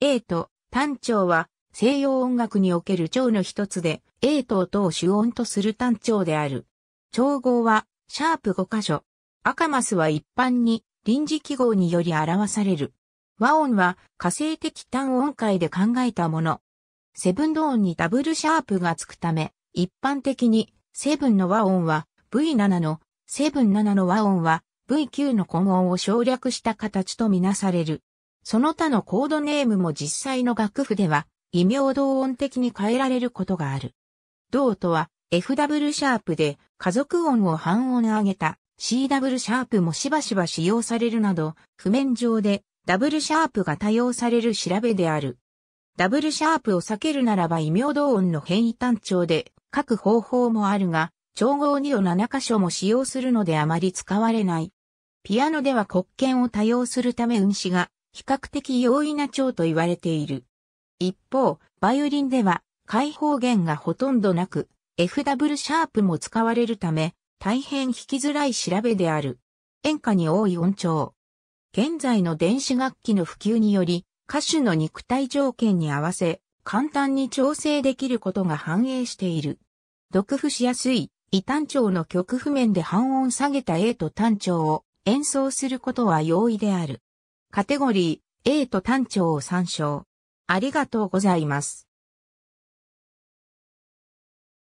A と単調は西洋音楽における調の一つで、英と音を主音とする単調である。調合は、シャープ5箇所。アカマスは一般に臨時記号により表される。和音は火星的単音階で考えたもの。セブンド音にダブルシャープがつくため、一般的にセブンの和音は V7 の、セブン7の和音は V9 の古音を省略した形とみなされる。その他のコードネームも実際の楽譜では、異名同音的に変えられることがある。同とは FW シャープで家族音を半音上げた CW シャープもしばしば使用されるなど、譜面上で W シャープが多用される調べである。W シャープを避けるならば異名同音の変異単調で書く方法もあるが、調合2を7箇所も使用するのであまり使われない。ピアノでは黒鍵を多用するため運指が比較的容易な調と言われている。一方、バイオリンでは開放弦がほとんどなく、FW シャープも使われるため、大変弾きづらい調べである。演歌に多い音調。現在の電子楽器の普及により、歌手の肉体条件に合わせ、簡単に調整できることが反映している。読譜しやすい、異単調の曲譜面で半音下げた A と単調を演奏することは容易である。カテゴリー A と単調を参照。ありがとうございます。